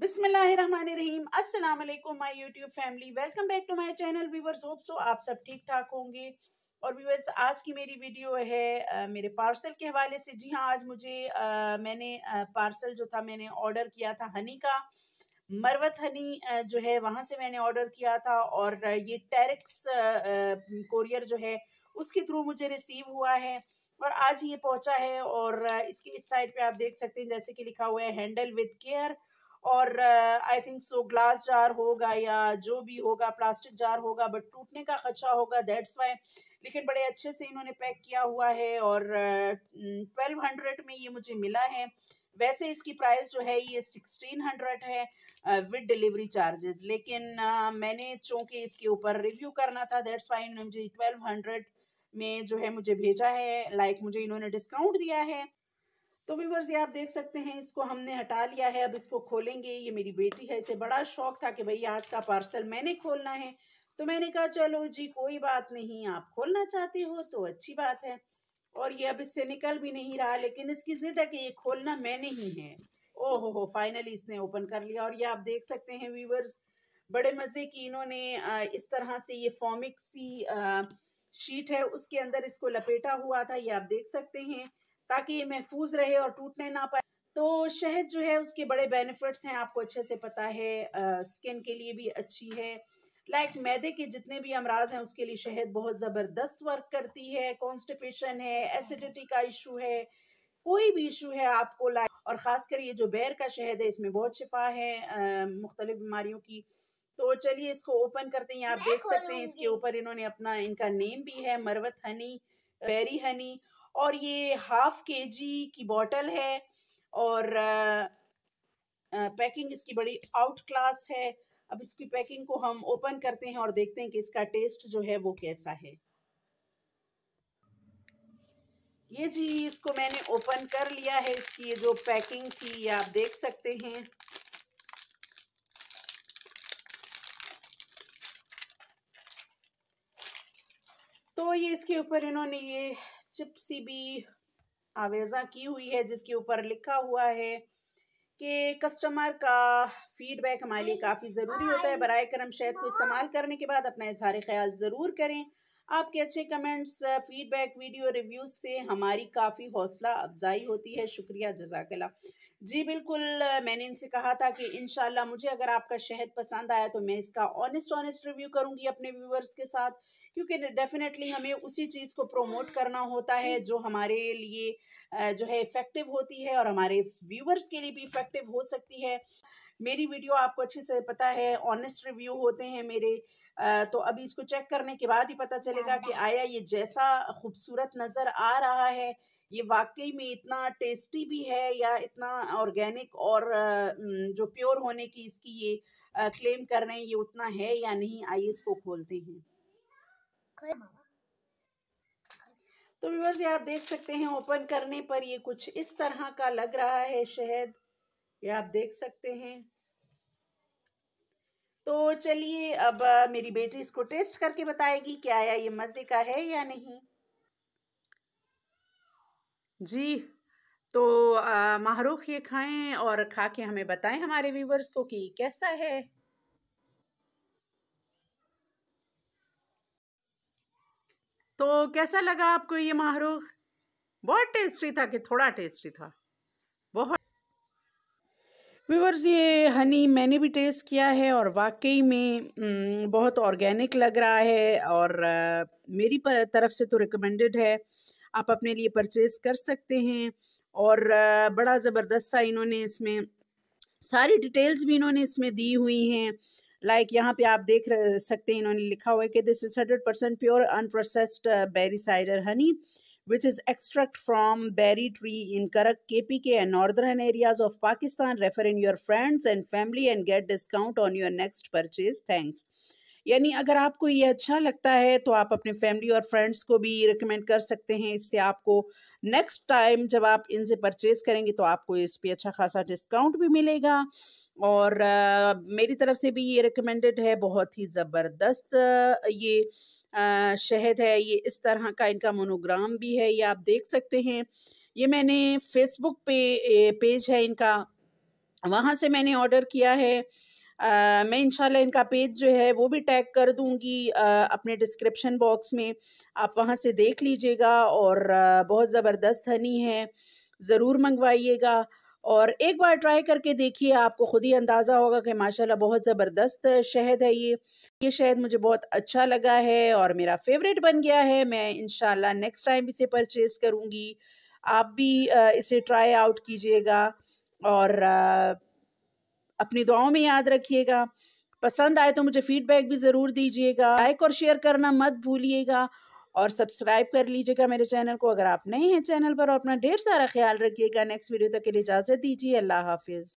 बिस्मिल्लाहिर्रहमानिर्रहीम अस्सलाम वालेकुम my YouTube family welcome back to my channel viewers hope so आप सब ठीक ठाक होंगे और व्यूवर्स आज की मेरी वीडियो है आ, मेरे पार्सल के हवाले से जी हाँ आज मुझे आ, मैंने आ, पार्सल जो था मैंने ऑर्डर किया था हनी का मरवत हनी जो है वहाँ से मैंने ऑर्डर किया था और ये टेरिक्स कोरियर जो है उसके थ्रू मुझे रिसीव हुआ है और आज ये पहुँचा है और इसके इस साइड पर आप देख सकते हैं जैसे कि लिखा हुआ है हैंडल विद केयर और I think so glass jar होगा या जो भी होगा प्लास्टिक जार होगा बट टूटने का खदशा होगा दैट्स वाई लेकिन बड़े अच्छे से इन्होंने पैक किया हुआ है और ट्वेल्व uh, हंड्रेड mm, में ये मुझे मिला है वैसे इसकी प्राइस जो है ये सिक्सटीन हंड्रेड है विद डिलीवरी चार्जेस लेकिन uh, मैंने चूंकि इसके ऊपर रिव्यू करना था दैट्स वाई इन्होंने मुझे ट्वेल्व हंड्रेड में जो है मुझे भेजा है लाइक like मुझे इन्होंने डिस्काउंट दिया है तो व्यूवर्स ये आप देख सकते हैं इसको हमने हटा लिया है अब इसको खोलेंगे ये मेरी बेटी है इसे बड़ा शौक था कि भाई आज का पार्सल मैंने खोलना है तो मैंने कहा चलो जी कोई बात नहीं आप खोलना चाहते हो तो अच्छी बात है और ये अब इससे निकल भी नहीं रहा लेकिन इसकी जिद है कि ये खोलना मैंने ही है ओहो हो फाइनली इसने ओपन कर लिया और ये आप देख सकते हैं व्यूवर्स बड़े मज़े की इन्होंने इस तरह से ये फॉमिक सी शीट है उसके अंदर इसको लपेटा हुआ था ये आप देख सकते हैं ताकि ये महफूज रहे और टूटने ना पाए तो शहद जो है उसके बड़े बेनिफिट्स हैं आपको अच्छे से पता है आ, स्किन के लिए भी अच्छी है लाइक मैदे के जितने भी अमराज हैं उसके लिए शहद बहुत ज़बरदस्त वर्क करती है कॉन्स्टिपेशन है एसिडिटी का इशू है कोई भी इशू है आपको लाइक और ख़ासकर ये जो बैर का शहद है इसमें बहुत शिफा है मुख्तलिफ बीमारियों की तो चलिए इसको ओपन करते हैं आप देख सकते हैं इसके ऊपर इन्होंने अपना इनका नेम भी है मरवत हनी बैरी हनी और ये हाफ के जी की बॉटल है और पैकिंग इसकी बड़ी आउट क्लास है अब इसकी पैकिंग को हम ओपन करते हैं और देखते हैं कि इसका टेस्ट जो है वो कैसा है ये जी इसको मैंने ओपन कर लिया है इसकी ये जो पैकिंग थी आप देख सकते हैं तो ये इसके ऊपर इन्होंने ये चिपसी भी आवेजा की हुई है जिसके ऊपर लिखा हुआ है कि कस्टमर का फीडबैक हमारे लिए काफ़ी ज़रूरी होता है बर करम शहद को इस्तेमाल करने के बाद अपना इजहार ख्याल ज़रूर करें आपके अच्छे कमेंट्स फीडबैक वीडियो रिव्यूज से हमारी काफ़ी हौसला अफजाई होती है शुक्रिया जजाकला जी बिल्कुल मैंने इनसे कहा था कि इन मुझे अगर आपका शहद पसंद आया तो मैं इसका ऑनेस्ट ऑनेस्ट रिव्यू करूंगी अपने व्यूवर्स के साथ क्योंकि डेफिनेटली हमें उसी चीज़ को प्रोमोट करना होता है जो हमारे लिए जो है इफ़ेक्टिव होती है और हमारे व्यूवर्स के लिए भी इफ़ेक्टिव हो सकती है मेरी वीडियो आपको अच्छे से पता है ऑनेस्ट रिव्यू होते हैं मेरे तो अभी इसको चेक करने के बाद ही पता चलेगा कि हाँ। आया ये जैसा खूबसूरत नज़र आ रहा है ये वाकई में इतना टेस्टी भी है या इतना ऑर्गेनिक और जो प्योर होने की इसकी ये क्लेम कर रहे हैं ये उतना है या नहीं आइए इसको खोलते हैं तो व्यूवर्स आप देख सकते हैं ओपन करने पर ये कुछ इस तरह का लग रहा है शहद ये आप देख सकते हैं तो चलिए अब मेरी बेटी इसको टेस्ट करके बताएगी क्या आया ये मज़े का है या नहीं जी तो माहरुख ये खाएं और खा के हमें बताएं हमारे व्यूवर्स को कि कैसा है तो कैसा लगा आपको ये माहरूख बहुत टेस्टी था कि थोड़ा टेस्टी था बहुत व्यूवर्स ये हनी मैंने भी टेस्ट किया है और वाकई में बहुत ऑर्गेनिक लग रहा है और मेरी तरफ से तो रिकमेंडेड है आप अपने लिए परचेज़ कर सकते हैं और बड़ा ज़बरदस्त सा इन्होंने इसमें सारी डिटेल्स भी इन्होंने इसमें दी हुई हैं लाइक like यहाँ पे आप देख सकते हैं इन्होंने लिखा हुआ है कि this is hundred percent pure unprocessed berry cider honey which is extract from berry tree in Karak K P K and northern areas of Pakistan refer in your friends and family and get discount on your next purchase thanks यानी अगर आपको ये अच्छा लगता है तो आप अपने फैमिली और फ्रेंड्स को भी रिकमेंड कर सकते हैं इससे आपको नेक्स्ट टाइम जब आप इनसे परचेज़ करेंगे तो आपको इस पर अच्छा खासा डिस्काउंट भी मिलेगा और आ, मेरी तरफ से भी ये रिकमेंडेड है बहुत ही ज़बरदस्त ये शहद है ये इस तरह का इनका मोनोग्राम भी है ये आप देख सकते हैं ये मैंने फेसबुक पे पेज है इनका वहाँ से मैंने ऑर्डर किया है मैं इंशाल्लाह इनका पेज जो है वो भी टैग कर दूंगी आ, अपने डिस्क्रिप्शन बॉक्स में आप वहाँ से देख लीजिएगा और आ, बहुत ज़बरदस्त हनी है ज़रूर मंगवाइएगा और एक बार ट्राई करके देखिए आपको ख़ुद ही अंदाज़ा होगा कि माशाल्लाह बहुत ज़बरदस्त शहद है ये ये शहद मुझे बहुत अच्छा लगा है और मेरा फेवरेट बन गया है मैं इन नेक्स्ट टाइम इसे परचेज़ करूँगी आप भी इसे ट्राई आउट कीजिएगा और अपनी दुआओं में याद रखिएगा पसंद आए तो मुझे फीडबैक भी ज़रूर दीजिएगा लाइक और शेयर करना मत भूलिएगा और सब्सक्राइब कर लीजिएगा मेरे चैनल को अगर आप नए हैं चैनल पर और अपना ढेर सारा ख्याल रखिएगा नेक्स्ट वीडियो तक के लिए इजाज़त दीजिए अल्लाह हाफिज़